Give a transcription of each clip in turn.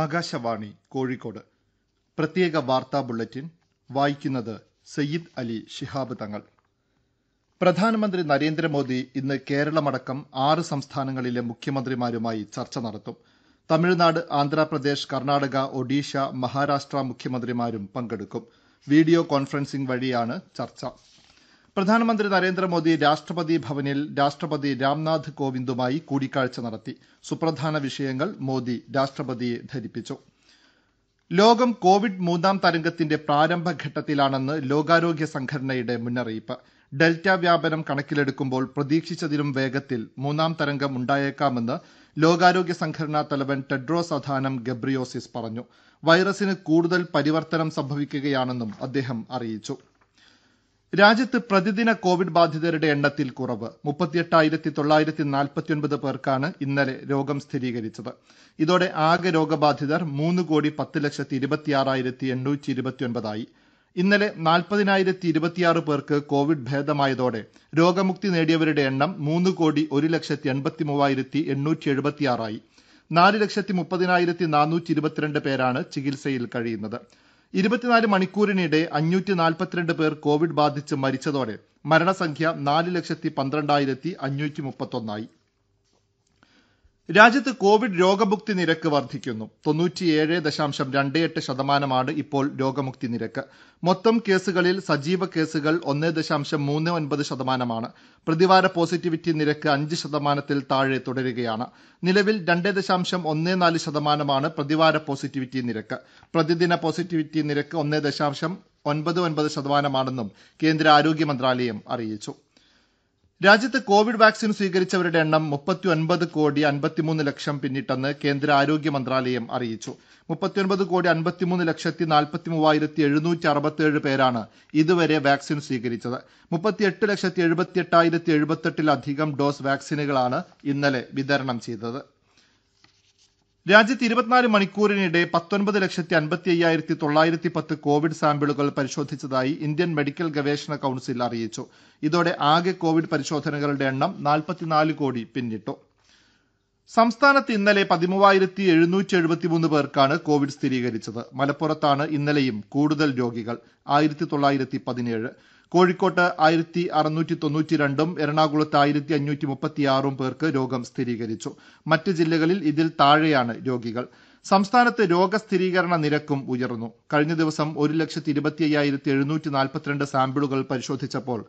ആകാശവാണി കോഴിക്കോട് പ്രത്യേക വാർത്താ ബുള്ളറ്റിൻ വായിക്കുന്നത് സയ്യിദ് അലി ശിഹാബ് തങ്ങൾ പ്രധാനമന്ത്രി നരേന്ദ്രമോദി ഇന്ന് കേരളമടക്കം ആറ് സംസ്ഥാനങ്ങളിലെ മുഖ്യമന്ത്രിമാരുമായി ചർച്ച നടത്തും തമിഴ്നാട് ആന്ധ്രാപ്രദേശ് കർണാടക ഒഡീഷ മഹാരാഷ്ട്ര മുഖ്യമന്ത്രിമാരും പങ്കെടുക്കും വീഡിയോ കോൺഫറൻസിംഗ് വഴിയാണ് ചർച്ചു പ്രധാനമന്ത്രി നരേന്ദ്രമോദി രാഷ്ട്രപതി ഭവനിൽ രാഷ്ട്രപതി രാംനാഥ് കോവിന്ദുമായി കൂടിക്കാഴ്ച നടത്തി സുപ്രധാന വിഷയങ്ങൾ മോദി രാഷ്ട്രപതിയെ ധരിപ്പിച്ചു ലോകം കോവിഡ് മൂന്നാം തരംഗത്തിന്റെ പ്രാരംഭ ഘട്ടത്തിലാണെന്ന് ലോകാരോഗ്യ സംഘടനയുടെ മുന്നറിയിപ്പ് ഡെൽറ്റ വ്യാപനം കണക്കിലെടുക്കുമ്പോൾ പ്രതീക്ഷിച്ചതിലും വേഗത്തിൽ മൂന്നാം തരംഗം ഉണ്ടായേക്കാമെന്ന് ലോകാരോഗ്യ സംഘടനാ തലവൻ ടെഡ്രോസ് അധാനം ഗബ്രിയോസിസ് പറഞ്ഞു വൈറസിന് കൂടുതൽ പരിവർത്തനം സംഭവിക്കുകയാണെന്നും അദ്ദേഹം അറിയിച്ചു രാജ്യത്ത് പ്രതിദിന കോവിഡ് ബാധിതരുടെ എണ്ണത്തിൽ കുറവ് പേർക്കാണ് ഇന്നലെ രോഗം സ്ഥിരീകരിച്ചത് ഇതോടെ ആകെ രോഗബാധിതർ മൂന്ന് കോടി പത്ത് ലക്ഷത്തി ഇരുപത്തിയാറായിരത്തി എണ്ണൂറ്റി ഇരുപത്തിയൊൻപതായി ഇന്നലെ നാൽപ്പതിനായിരത്തി ഇരുപത്തിയാറ് പേർക്ക് കോവിഡ് ഭേദമായതോടെ രോഗമുക്തി നേടിയവരുടെ എണ്ണം മൂന്ന് കോടി ഒരു ലക്ഷത്തി എൺപത്തി മൂവായിരത്തി എണ്ണൂറ്റി എഴുപത്തിയാറായി നാല് ലക്ഷത്തി മുപ്പതിനായിരത്തി നാനൂറ്റി ഇരുപത്തിരണ്ട് പേരാണ് ചികിത്സയിൽ കഴിയുന്നത് ഇരുപത്തിനാല് മണിക്കൂറിനിടെ അഞ്ഞൂറ്റി നാൽപ്പത്തിരണ്ട് പേർ കോവിഡ് ബാധിച്ച് മരിച്ചതോടെ മരണസംഖ്യ നാല് ലക്ഷത്തി പന്ത്രണ്ടായിരത്തി അഞ്ഞൂറ്റി മുപ്പത്തൊന്നായി രാജ്യത്ത് കോവിഡ് രോഗമുക്തി നിരക്ക് വർദ്ധിക്കുന്നു ശതമാനമാണ് ഇപ്പോൾ രോഗമുക്തി നിരക്ക് മൊത്തം കേസുകളിൽ സജീവ കേസുകൾ ഒന്നേ ദശാംശം മൂന്ന് ഒൻപത് ശതമാനമാണ് പ്രതിവാര പോസിറ്റിവിറ്റി നിരക്ക് അഞ്ച് ശതമാനത്തിൽ താഴെ തുടരുകയാണ് നിലവിൽ രണ്ട് ദശാംശം ഒന്നേ നാല് ശതമാനമാണ് പ്രതിവാര പോസിറ്റിവിറ്റി നിരക്ക് പ്രതിദിന പോസിറ്റിവിറ്റി നിരക്ക് ഒന്നേ ദശാംശം ഒൻപത് ഒൻപത് ശതമാനമാണെന്നും കേന്ദ്ര ആരോഗ്യ മന്ത്രാലയം അറിയിച്ചു രാജ്യത്ത് കോവിഡ് വാക്സിൻ സ്വീകരിച്ചവരുടെ എണ്ണം കോടി ലക്ഷം പിന്നിട്ടെന്ന് കേന്ദ്ര ആരോഗ്യ മന്ത്രാലയം അറിയിച്ചു കോടി ലക്ഷത്തി പേരാണ് ഇതുവരെ വാക്സിൻ സ്വീകരിച്ചത് ലക്ഷത്തി ലധികം ഡോസ് വാക്സിനുകളാണ് ഇന്നലെ വിതരണം ചെയ്തത് രാജ്യത്ത് ഇരുപത്തിനാല് മണിക്കൂറിനിടെ പത്തൊൻപത് ലക്ഷത്തി അൻപത്തി അയ്യായിരത്തി തൊള്ളായിരത്തി പത്ത് കോവിഡ് സാമ്പിളുകൾ പരിശോധിച്ചതായി ഇന്ത്യൻ മെഡിക്കൽ ഗവേഷണ കൌൺസിൽ അറിയിച്ചു ഇതോടെ ആകെ കോവിഡ് പരിശോധനകളുടെ എണ്ണം നാൽപ്പത്തിനാല് കോടി പിന്നിട്ടു സംസ്ഥാനത്ത് ഇന്നലെ പതിമൂവായിരത്തി എഴുന്നൂറ്റി എഴുപത്തിമൂന്ന് പേർക്കാണ് കോവിഡ് സ്ഥിരീകരിച്ചത് മലപ്പുറത്താണ് ഇന്നലെയും കൂടുതൽ രോഗികൾ ആയിരത്തി തൊള്ളായിരത്തി പതിനേഴ് കോഴിക്കോട്ട് ആയിരത്തി തൊണ്ണൂറ്റി രണ്ടും എറണാകുളത്ത് ആയിരത്തി അഞ്ഞൂറ്റി ഉം പേർക്ക് രോഗം സ്ഥിരീകരിച്ചു മറ്റ് ജില്ലകളിൽ ഇതിൽ താഴെയാണ് രോഗികൾ സംസ്ഥാനത്ത് രോഗസ്ഥിരീകരണ നിരക്കും ഉയർന്നു കഴിഞ്ഞ ദിവസം ഒരു ലക്ഷത്തി ഇരുപത്തി അയ്യായിരത്തി എഴുന്നൂറ്റി നാൽപ്പത്തിരണ്ട് സാമ്പിളുകൾ പരിശോധിച്ചപ്പോൾ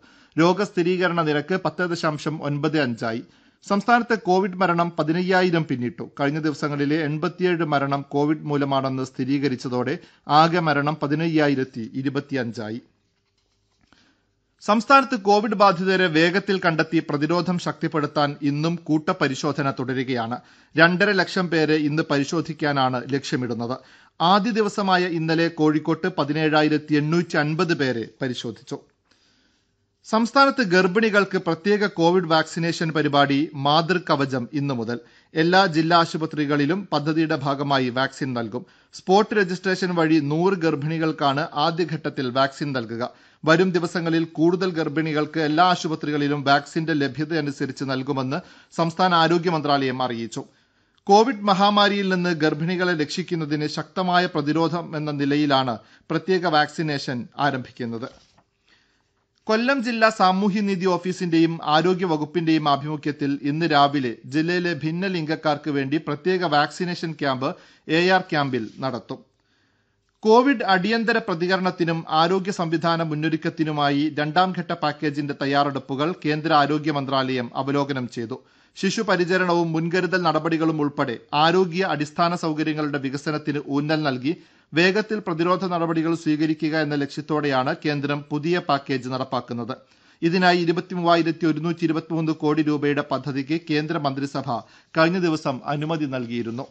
രോഗസ്ഥിരീകരണ നിരക്ക് പത്ത് ദശാംശം ഒൻപത് അഞ്ചായി സംസ്ഥാനത്ത് കോവിഡ് മരണം പതിനയ്യായിരം പിന്നിട്ടു കഴിഞ്ഞ ദിവസങ്ങളിലെ എൺപത്തിയേഴ് മരണം കോവിഡ് മൂലമാണെന്ന് സ്ഥിരീകരിച്ചതോടെ ആകെ മരണം പതിനയ്യായിരത്തി ഇരുപത്തിയഞ്ചായി സംസ്ഥാനത്ത് കോവിഡ് ബാധിതരെ വേഗത്തിൽ കണ്ടെത്തി പ്രതിരോധം ശക്തിപ്പെടുത്താൻ ഇന്നും കൂട്ടപരിശോധന തുടരുകയാണ് രണ്ടര ലക്ഷം പേരെ ഇന്ന് പരിശോധിക്കാനാണ് ലക്ഷ്യമിടുന്നത് ആദ്യ ദിവസമായ ഇന്നലെ കോഴിക്കോട്ട് പതിനേഴായിരത്തി എണ്ണൂറ്റി അൻപത് പേരെ പരിശോധിച്ചു സംസ്ഥാനത്ത് ഗർഭിണികൾക്ക് പ്രത്യേക കോവിഡ് വാക്സിനേഷൻ പരിപാടി മാതൃകവചം ഇന്നു മുതൽ എല്ലാ ജില്ലാ ആശുപത്രികളിലും പദ്ധതിയുടെ ഭാഗമായി വാക്സിൻ നൽകും സ്പോട്ട് രജിസ്ട്രേഷൻ വഴി നൂറ് ഗർഭിണികൾക്കാണ് ആദ്യഘട്ടത്തിൽ വാക്സിൻ നൽകുക വരും ദിവസങ്ങളിൽ കൂടുതൽ ഗർഭിണികൾക്ക് എല്ലാ ആശുപത്രികളിലും വാക്സിന്റെ അനുസരിച്ച് നൽകുമെന്ന് സംസ്ഥാന ആരോഗ്യ മന്ത്രാലയം അറിയിച്ചു കോവിഡ് മഹാമാരിയിൽ നിന്ന് ഗർഭിണികളെ രക്ഷിക്കുന്നതിന് ശക്തമായ പ്രതിരോധമെന്ന നിലയിലാണ് പ്രത്യേക വാക്സിനേഷൻ ആരംഭിക്കുന്നത് കൊല്ലം ജില്ലാ സാമൂഹ്യനീതി ഓഫീസിന്റെയും ആരോഗ്യവകുപ്പിന്റെയും ആഭിമുഖ്യത്തിൽ ഇന്ന് രാവിലെ ജില്ലയിലെ ഭിന്നലിംഗക്കാർക്ക് വേണ്ടി പ്രത്യേക വാക്സിനേഷൻ ക്യാമ്പ് എ ആർ ക്യാമ്പിൽ നടത്തും കോവിഡ് അടിയന്തര പ്രതികരണത്തിനും ആരോഗ്യ സംവിധാന മുന്നൊരുക്കത്തിനുമായി രണ്ടാംഘട്ട പാക്കേജിന്റെ തയ്യാറെടുപ്പുകൾ കേന്ദ്ര ആരോഗ്യ മന്ത്രാലയം അവലോകനം ചെയ്തു ശിശുപരിചരണവും മുൻകരുതൽ നടപടികളും ഉൾപ്പെടെ ആരോഗ്യ അടിസ്ഥാന സൌകര്യങ്ങളുടെ വികസനത്തിന് ഊന്നൽ നൽകി വേഗത്തിൽ പ്രതിരോധ നടപടികൾ സ്വീകരിക്കുക എന്ന ലക്ഷ്യത്തോടെയാണ് കേന്ദ്രം പുതിയ പാക്കേജ് നടപ്പാക്കുന്നത് ഇതിനായി കോടി രൂപയുടെ പദ്ധതിക്ക് കേന്ദ്ര മന്ത്രിസഭ കഴിഞ്ഞ ദിവസം അനുമതി നൽകിയിരുന്നു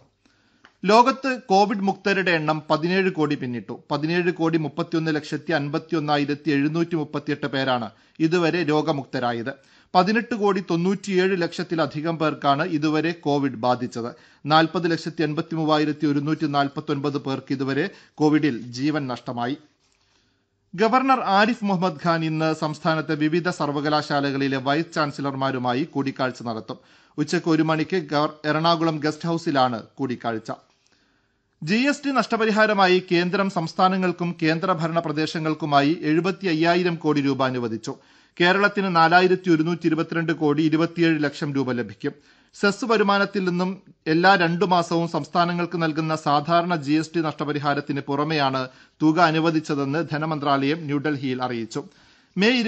ലോകത്ത് കോവിഡ് മുക്തരുടെ എണ്ണം പതിനേഴ് കോടി പിന്നിട്ടു പതിനേഴ് കോടി മുപ്പത്തിയൊന്ന് ലക്ഷത്തി ഒന്നായിരത്തി എഴുന്നൂറ്റി മുപ്പത്തിയെട്ട് പേരാണ് ഇതുവരെ രോഗമുക്തരായത് പതിനെട്ട് കോടി തൊണ്ണൂറ്റിയേഴ് ലക്ഷത്തിലധികം പേർക്കാണ് ഇതുവരെ കോവിഡ് ബാധിച്ചത് നാൽപ്പത് ലക്ഷത്തി എൺപത്തി മൂവായിരത്തി ഒരുന്നൂറ്റി നാൽപ്പത്തൊൻപത് പേർക്ക് ഇതുവരെ കോവിഡിൽ ജീവൻ നഷ്ടമായി ഗവർണർ ആരിഫ് മുഹമ്മദ് ഖാൻ ഇന്ന് സംസ്ഥാനത്തെ വിവിധ സർവകലാശാലകളിലെ വൈസ് ചാൻസലർമാരുമായി കൂടിക്കാഴ്ച നടത്തും ഉച്ചയ്ക്ക് ഒരു മണിക്ക് എറണാകുളം ഗസ്റ്റ് ഹൌസിലാണ് കൂടിക്കാഴ്ച ജി എസ് ടി നഷ്ടപരിഹാരമായി കേന്ദ്രം സംസ്ഥാനങ്ങൾക്കും കേന്ദ്രഭരണ പ്രദേശങ്ങൾക്കുമായി എഴുപത്തി അയ്യായിരം കോടി രൂപ അനുവദിച്ചു കേരളത്തിന് കോടി ലക്ഷം രൂപ ലഭിക്കും സെസ് വരുമാനത്തിൽ നിന്നും എല്ലാ രണ്ടു മാസവും സംസ്ഥാനങ്ങൾക്ക് നൽകുന്ന സാധാരണ ജിഎസ്ടി നഷ്ടപരിഹാരത്തിന് പുറമെയാണ് തുക അനുവദിച്ചതെന്ന് ധനമന്ത്രാലയം ന്യൂഡൽഹിയിൽ അറിയിച്ചു മെയ്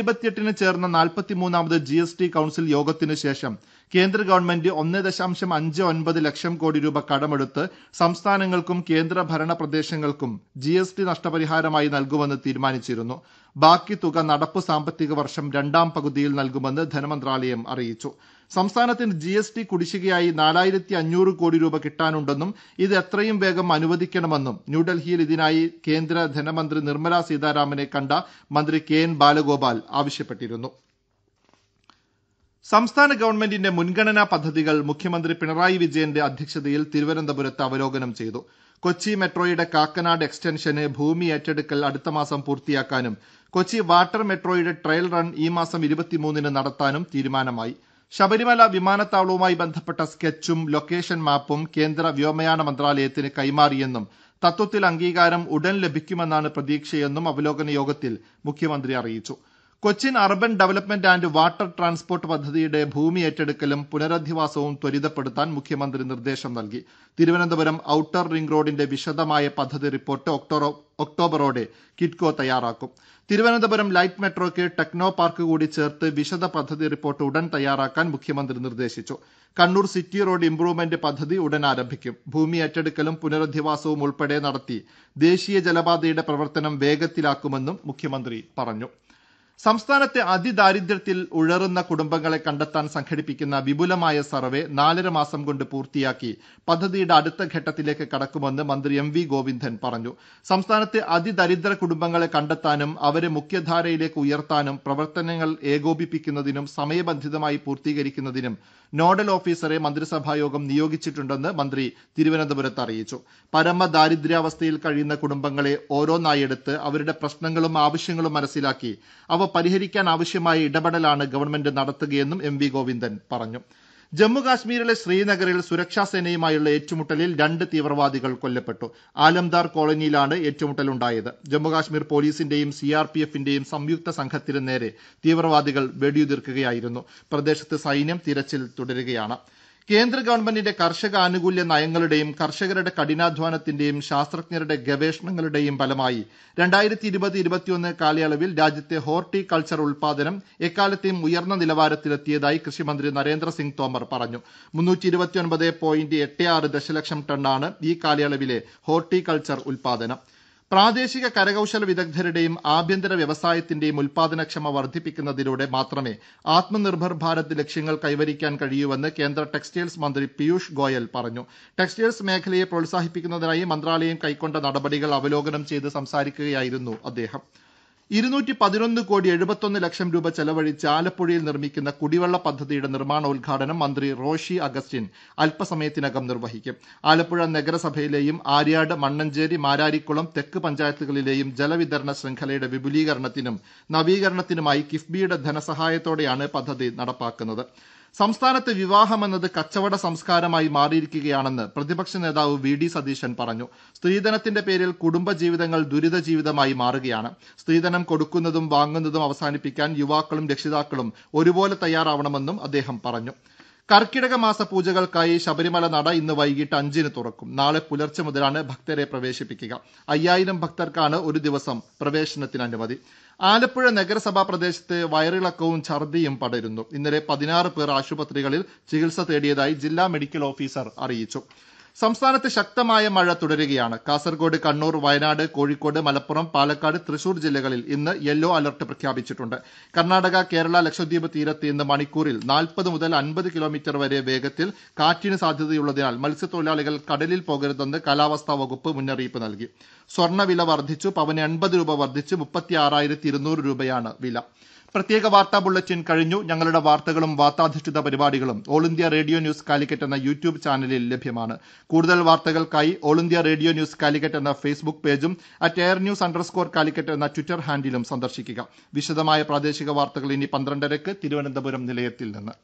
ന് ചേർന്ന നാൽപ്പത്തിമൂന്നാമത് ജിഎസ്ടി കൌൺസിൽ യോഗത്തിന് ശേഷം കേന്ദ്ര ഗവൺമെന്റ് ഒന്നേ ദശാംശം അഞ്ച് ഒൻപത് ലക്ഷം കോടി രൂപ കടമെടുത്ത് സംസ്ഥാനങ്ങൾക്കും കേന്ദ്രഭരണ പ്രദേശങ്ങൾക്കും ജിഎസ്ടി നഷ്ടപരിഹാരമായി നൽകുമെന്ന് തീരുമാനിച്ചിരുന്നു ബാക്കി തുക നടപ്പ് സാമ്പത്തിക വർഷം രണ്ടാം പകുതിയിൽ നൽകുമെന്ന് ധനമന്ത്രാലയം അറിയിച്ചു സംസ്ഥാനത്തിന് ജിഎസ്ടി കുടിശ്ശികയായി നാലായിരത്തി അഞ്ഞൂറ് കോടി രൂപ കിട്ടാനുണ്ടെന്നും ഇത് എത്രയും വേഗം അനുവദിക്കണമെന്നും ന്യൂഡൽഹിയിൽ ഇതിനായി കേന്ദ്ര ധനമന്ത്രി നിർമ്മല സീതാരാമനെ കണ്ട മന്ത്രി കെ എൻ ബാലഗോപാൽ ആവശ്യപ്പെട്ടിരുന്നു സംസ്ഥാന ഗവൺമെന്റിന്റെ മുൻഗണനാ പദ്ധതികൾ മുഖ്യമന്ത്രി പിണറായി വിജയന്റെ അധ്യക്ഷതയിൽ തിരുവനന്തപുരത്ത് അവലോകനം ചെയ്തു കൊച്ചി മെട്രോയുടെ കാക്കനാട് എക്സ്റ്റൻഷന് ഭൂമി ഏറ്റെടുക്കൽ അടുത്ത മാസം പൂർത്തിയാക്കാനും കൊച്ചി വാട്ടർ മെട്രോയുടെ ട്രയൽ റൺ ഈ മാസം ന് നടത്താനും തീരുമാനമായി ശബരിമല വിമാനത്താവളവുമായി ബന്ധപ്പെട്ട സ്കെച്ചും ലൊക്കേഷൻ മാപ്പും കേന്ദ്ര വ്യോമയാന മന്ത്രാലയത്തിന് കൈമാറിയെന്നും തത്വത്തിൽ അംഗീകാരം ഉടൻ ലഭിക്കുമെന്നാണ് പ്രതീക്ഷയെന്നും അവലോകന യോഗത്തിൽ മുഖ്യമന്ത്രി അറിയിച്ചു Cochin urban development and water transport പദ്ധതിയുടെ ഭൂമി ഏറ്റെടുക്കലും പുനരധിവാസവും ത്വരിതപ്പെടുത്താൻ മുഖ്യമന്ത്രി നിർദ്ദേശം നൽകി തിരുവനന്തപുരം ഔട്ടർ റിംഗ് റോഡിന്റെ വിശദമായ പദ്ധതി റിപ്പോർട്ട് ഒക്ടോബറോടെ കിറ്റ്കോ തയ്യാറാക്കും തിരുവനന്തപുരം ലൈറ്റ് മെട്രോയ്ക്ക് ടെക്നോ പാർക്ക് കൂടി ചേർത്ത് വിശദ പദ്ധതി റിപ്പോർട്ട് ഉടൻ തയ്യാറാക്കാൻ മുഖ്യമന്ത്രി നിർദ്ദേശിച്ചു കണ്ണൂർ സിറ്റി റോഡ് ഇംപ്രൂവ്മെന്റ് പദ്ധതി ഉടൻ ആരംഭിക്കും ഭൂമി ഏറ്റെടുക്കലും പുനരധിവാസവും ഉൾപ്പെടെ നടത്തി ദേശീയ ജലപാതയുടെ പ്രവർത്തനം വേഗത്തിലാക്കുമെന്നും മുഖ്യമന്ത്രി പറഞ്ഞു സംസ്ഥാനത്തെ അതിദാരിദ്ര്യത്തിൽ ഉഴറുന്ന കുടുംബങ്ങളെ കണ്ടെത്താൻ സംഘടിപ്പിക്കുന്ന വിപുലമായ സർവേ നാലര മാസം കൊണ്ട് പൂർത്തിയാക്കി പദ്ധതിയുടെ അടുത്ത ഘട്ടത്തിലേക്ക് കടക്കുമെന്ന് മന്ത്രി എം വി ഗോവിന്ദൻ പറഞ്ഞു സംസ്ഥാനത്തെ അതിദരിദ്ര കുടുംബങ്ങളെ കണ്ടെത്താനും അവരെ മുഖ്യധാരയിലേക്ക് ഉയർത്താനും പ്രവർത്തനങ്ങൾ ഏകോപിപ്പിക്കുന്നതിനും സമയബന്ധിതമായി പൂർത്തീകരിക്കുന്നതിനും നോഡൽ ഓഫീസറെ മന്ത്രിസഭായോഗം നിയോഗിച്ചിട്ടുണ്ടെന്ന് മന്ത്രി തിരുവനന്തപുരത്ത് അറിയിച്ചു പരമദാരിദ്ര്യാവസ്ഥയിൽ കഴിയുന്ന കുടുംബങ്ങളെ ഓരോന്നായെടുത്ത് അവരുടെ പ്രശ്നങ്ങളും ആവശ്യങ്ങളും മനസ്സിലാക്കി അവ പരിഹരിക്കാൻ ആവശ്യമായ ഇടപെടലാണ് ഗവൺമെന്റ് നടത്തുകയെന്നും എം വി ഗോവിന്ദൻ പറഞ്ഞു ജമ്മുകാശ്മീരിലെ ശ്രീനഗറിൽ സുരക്ഷാസേനയുമായുള്ള ഏറ്റുമുട്ടലിൽ രണ്ട് തീവ്രവാദികൾ കൊല്ലപ്പെട്ടു ആലംദാർ കോളനിയിലാണ് ഏറ്റുമുട്ടലുണ്ടായത് ജമ്മുകാശ്മീർ പോലീസിന്റെയും സിആർപിഎഫിന്റെയും സംയുക്ത സംഘത്തിന് നേരെ തീവ്രവാദികൾ വെടിയുതിർക്കുകയായിരുന്നു പ്രദേശത്ത് സൈന്യം തിരച്ചിൽ തുടരുകയാണ് കേന്ദ്ര ഗവൺമെന്റിന്റെ കർഷക ആനുകൂല്യ നയങ്ങളുടെയും കർഷകരുടെ കഠിനാധ്വാനത്തിന്റെയും ശാസ്ത്രജ്ഞരുടെ ഗവേഷണങ്ങളുടെയും ഫലമായി കാലയളവിൽ രാജ്യത്തെ ഹോർട്ടികൾച്ചർ ഉൽപാദനം എക്കാലത്തെയും ഉയർന്ന നിലവാരത്തിലെത്തിയതായി കൃഷിമന്ത്രി നരേന്ദ്രസിംഗ് തോമർ പറഞ്ഞു ദശലക്ഷം ടണ്ണാണ് ഈ കാലയളവിലെ ഹോർട്ടികൾച്ചർ ഉൽപാദനം പ്രാദേശിക കരകൌശല വിദഗ്ധരുടെയും ആഭ്യന്തര വ്യവസായത്തിന്റെയും ഉൽപാദനക്ഷമ വർദ്ധിപ്പിക്കുന്നതിലൂടെ മാത്രമേ ആത്മനിർഭർ ഭാരത് ലക്ഷ്യങ്ങൾ കൈവരിക്കാൻ കഴിയൂവെന്ന് കേന്ദ്ര ടെക്സ്റ്റൈൽസ് മന്ത്രി പിയൂഷ് ഗോയൽ പറഞ്ഞു ടെക്സ്റ്റൈൽസ് മേഖലയെ പ്രോത്സാഹിപ്പിക്കുന്നതിനായി മന്ത്രാലയം കൈക്കൊണ്ട നടപടികൾ അവലോകനം ചെയ്ത് സംസാരിക്കുകയായിരുന്നു അദ്ദേഹം കോടി ലക്ഷം രൂപ ചെലവഴിച്ച് ആലപ്പുഴയിൽ നിർമ്മിക്കുന്ന കുടിവെള്ള പദ്ധതിയുടെ നിർമ്മാണോദ്ഘാടനം മന്ത്രി റോഷി അഗസ്റ്റിൻ അല്പസമയത്തിനകം നിർവഹിക്കും ആലപ്പുഴ നഗരസഭയിലെയും ആര്യാട് മണ്ണഞ്ചേരി മാരാരിക്കുളം തെക്ക് പഞ്ചായത്തുകളിലെയും ജലവിതരണ ശൃംഖലയുടെ വിപുലീകരണത്തിനും നവീകരണത്തിനുമായി കിഫ്ബിയുടെ ധനസഹായത്തോടെയാണ് പദ്ധതി നടപ്പാക്കുന്നത് സംസ്ഥാനത്ത് എന്നത് കച്ചവട സംസ്കാരമായി മാറിയിരിക്കുകയാണെന്ന് പ്രതിപക്ഷ നേതാവ് വി ഡി സതീശൻ പറഞ്ഞു സ്ത്രീധനത്തിന്റെ പേരിൽ കുടുംബജീവിതങ്ങൾ ദുരിത ജീവിതമായി മാറുകയാണ് സ്ത്രീധനം കൊടുക്കുന്നതും വാങ്ങുന്നതും അവസാനിപ്പിക്കാൻ യുവാക്കളും രക്ഷിതാക്കളും ഒരുപോലെ തയ്യാറാവണമെന്നും അദ്ദേഹം പറഞ്ഞു കർക്കിടക മാസ പൂജകൾക്കായി ശബരിമല നട ഇന്ന് വൈകിട്ട് അഞ്ചിന് തുറക്കും നാളെ പുലർച്ചെ മുതലാണ് ഭക്തരെ പ്രവേശിപ്പിക്കുക അയ്യായിരം ഭക്തർക്കാണ് ഒരു ദിവസം പ്രവേശനത്തിന് അനുമതി ആലപ്പുഴ നഗരസഭാ പ്രദേശത്ത് വയറിളക്കവും ഛർദിയും പടരുന്നു ഇന്നലെ പതിനാറ് പേർ ആശുപത്രികളിൽ ചികിത്സ തേടിയതായി ജില്ലാ മെഡിക്കൽ ഓഫീസർ അറിയിച്ചു സംസ്ഥാനത്ത് ശക്തമായ മഴ തുടരുകയാണ് കാസർഗോഡ് കണ്ണൂർ വയനാട് കോഴിക്കോട് മലപ്പുറം പാലക്കാട് തൃശൂർ ജില്ലകളിൽ ഇന്ന് യെല്ലോ അലർട്ട് പ്രഖ്യാപിച്ചിട്ടുണ്ട് കർണാടക കേരള ലക്ഷദ്വീപ് തീരത്ത് ഇന്ന് മണിക്കൂറിൽ നാൽപ്പത് മുതൽ അൻപത് കിലോമീറ്റർ വരെ വേഗത്തിൽ കാറ്റിന് സാധ്യതയുള്ളതിനാൽ മത്സ്യത്തൊഴിലാളികൾ കടലിൽ പോകരുതെന്ന് കാലാവസ്ഥാ വകുപ്പ് മുന്നറിയിപ്പ് നൽകി സ്വർണ്ണ വില വർദ്ധിച്ചു പവന് എൺപത് രൂപ വർദ്ധിച്ച് മുപ്പത്തി ആറായിരത്തി ഇരുന്നൂറ് രൂപയാണ് വില പ്രത്യേക വാർത്താ ബുള്ളറ്റിൻ കഴിഞ്ഞു ഞങ്ങളുടെ വാർത്തകളും വാർത്താധിഷ്ഠിത പരിപാടികളും All India Radio News Calicut എന്ന യൂട്യൂബ് ചാനലിൽ ലഭ്യമാണ് കൂടുതൽ വാർത്തകൾക്കായി All India Radio News Calicut എന്ന ഫേസ്ബുക്ക് പേജും at air news underscore Calicut എന്ന ട്വിറ്റർ ഹാൻഡിലും സന്ദർശിക്കുക വിശദമായ പ്രാദേശിക വാർത്തകൾ ഇനി പന്ത്രണ്ടരക്ക് തിരുവനന്തപുരം നിലയത്തിൽ നിന്ന്